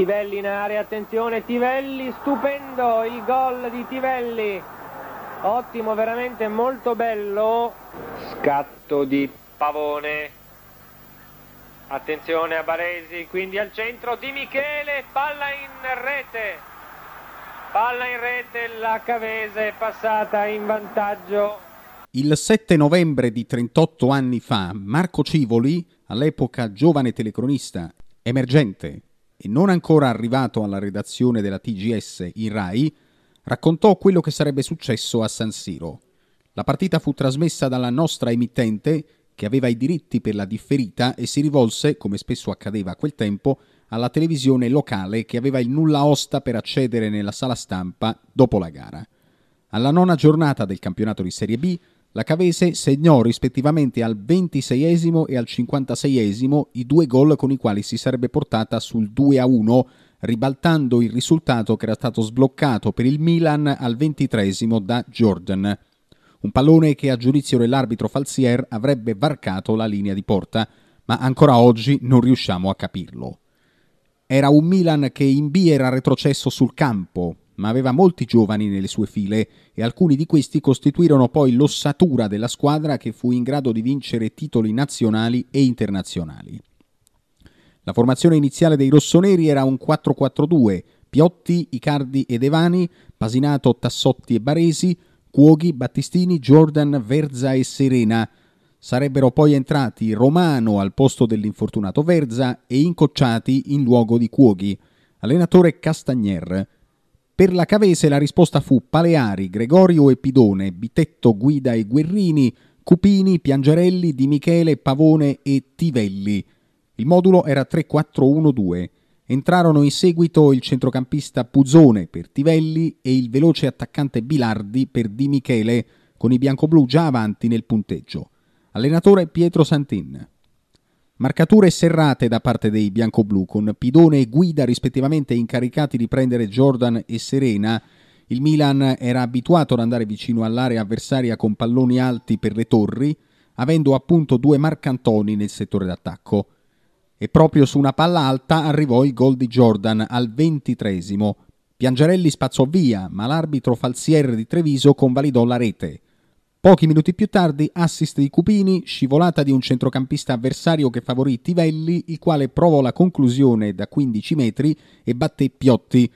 Tivelli in area, attenzione, Tivelli, stupendo il gol di Tivelli, ottimo, veramente molto bello, scatto di Pavone, attenzione a Baresi, quindi al centro di Michele, palla in rete, palla in rete, la Cavese è passata in vantaggio. Il 7 novembre di 38 anni fa, Marco Civoli, all'epoca giovane telecronista, emergente, e non ancora arrivato alla redazione della TGS in Rai, raccontò quello che sarebbe successo a San Siro. La partita fu trasmessa dalla nostra emittente, che aveva i diritti per la differita e si rivolse, come spesso accadeva a quel tempo, alla televisione locale che aveva il nulla osta per accedere nella sala stampa dopo la gara. Alla nona giornata del campionato di Serie B, la Cavese segnò rispettivamente al 26 e al 56 i due gol con i quali si sarebbe portata sul 2-1, a ribaltando il risultato che era stato sbloccato per il Milan al 23 da Jordan. Un pallone che a giudizio dell'arbitro Falsier avrebbe varcato la linea di porta, ma ancora oggi non riusciamo a capirlo. Era un Milan che in B era retrocesso sul campo, ma aveva molti giovani nelle sue file e alcuni di questi costituirono poi l'ossatura della squadra che fu in grado di vincere titoli nazionali e internazionali. La formazione iniziale dei rossoneri era un 4-4-2, Piotti, Icardi ed Evani, Pasinato, Tassotti e Baresi, Cuoghi, Battistini, Jordan, Verza e Serena. Sarebbero poi entrati Romano al posto dell'infortunato Verza e incocciati in luogo di Cuoghi. Allenatore Castagnier. Per la Cavese la risposta fu Paleari, Gregorio e Pidone, Bitetto, Guida e Guerrini, Cupini, Piangerelli, Di Michele, Pavone e Tivelli. Il modulo era 3-4-1-2. Entrarono in seguito il centrocampista Puzzone per Tivelli e il veloce attaccante Bilardi per Di Michele, con i bianco già avanti nel punteggio. Allenatore Pietro Santin. Marcature serrate da parte dei bianco-blu, con Pidone e Guida rispettivamente incaricati di prendere Jordan e Serena. Il Milan era abituato ad andare vicino all'area avversaria con palloni alti per le torri, avendo appunto due marcantoni nel settore d'attacco. E proprio su una palla alta arrivò il gol di Jordan al ventitresimo. Piangerelli spazzò via, ma l'arbitro Falsier di Treviso convalidò la rete. Pochi minuti più tardi, assist di Cupini, scivolata di un centrocampista avversario che favorì Tivelli, il quale provò la conclusione da 15 metri e batté Piotti.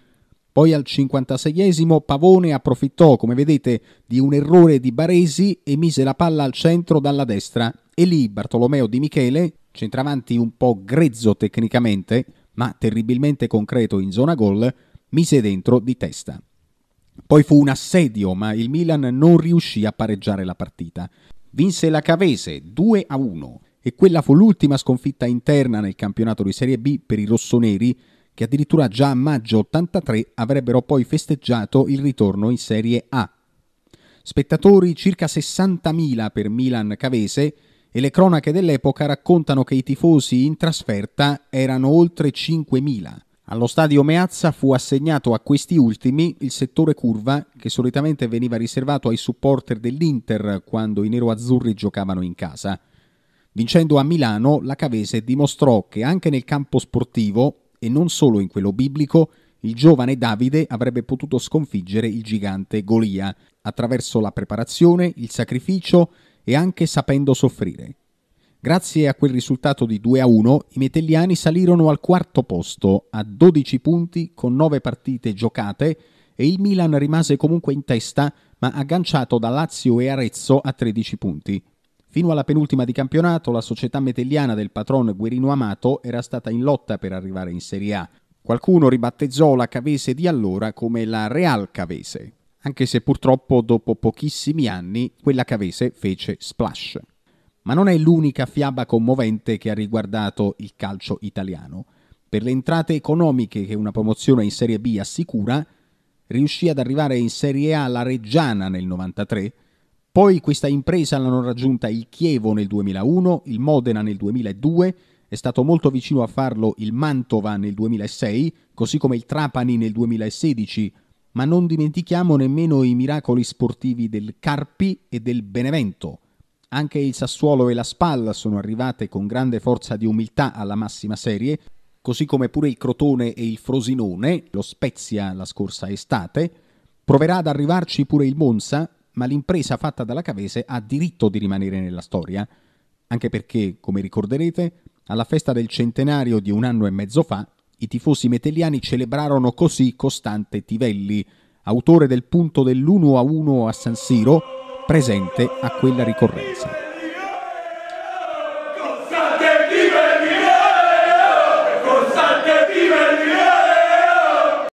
Poi al 56esimo Pavone approfittò, come vedete, di un errore di Baresi e mise la palla al centro dalla destra. E lì Bartolomeo Di Michele, centravanti un po' grezzo tecnicamente, ma terribilmente concreto in zona gol, mise dentro di testa. Poi fu un assedio, ma il Milan non riuscì a pareggiare la partita. Vinse la Cavese 2 a 1 e quella fu l'ultima sconfitta interna nel campionato di Serie B per i rossoneri che addirittura già a maggio 83 avrebbero poi festeggiato il ritorno in Serie A. Spettatori circa 60.000 per Milan Cavese e le cronache dell'epoca raccontano che i tifosi in trasferta erano oltre 5.000. Allo stadio Meazza fu assegnato a questi ultimi il settore curva che solitamente veniva riservato ai supporter dell'Inter quando i neroazzurri giocavano in casa. Vincendo a Milano, la Cavese dimostrò che anche nel campo sportivo, e non solo in quello biblico, il giovane Davide avrebbe potuto sconfiggere il gigante Golia, attraverso la preparazione, il sacrificio e anche sapendo soffrire. Grazie a quel risultato di 2 a 1, i metelliani salirono al quarto posto a 12 punti con 9 partite giocate e il Milan rimase comunque in testa, ma agganciato da Lazio e Arezzo a 13 punti. Fino alla penultima di campionato, la società metelliana del patron Guerino Amato era stata in lotta per arrivare in Serie A. Qualcuno ribattezzò la Cavese di allora come la Real Cavese, anche se purtroppo dopo pochissimi anni quella Cavese fece splash ma non è l'unica fiaba commovente che ha riguardato il calcio italiano. Per le entrate economiche che una promozione in Serie B assicura, riuscì ad arrivare in Serie A la Reggiana nel 1993, poi questa impresa l'hanno raggiunta il Chievo nel 2001, il Modena nel 2002, è stato molto vicino a farlo il Mantova nel 2006, così come il Trapani nel 2016, ma non dimentichiamo nemmeno i miracoli sportivi del Carpi e del Benevento. Anche il Sassuolo e la Spalla sono arrivate con grande forza di umiltà alla massima serie, così come pure il Crotone e il Frosinone, lo Spezia la scorsa estate. Proverà ad arrivarci pure il Monza, ma l'impresa fatta dalla Cavese ha diritto di rimanere nella storia, anche perché, come ricorderete, alla festa del centenario di un anno e mezzo fa, i tifosi metelliani celebrarono così Costante Tivelli, autore del punto dell'1-1 a San Siro, presente a quella ricorrenza.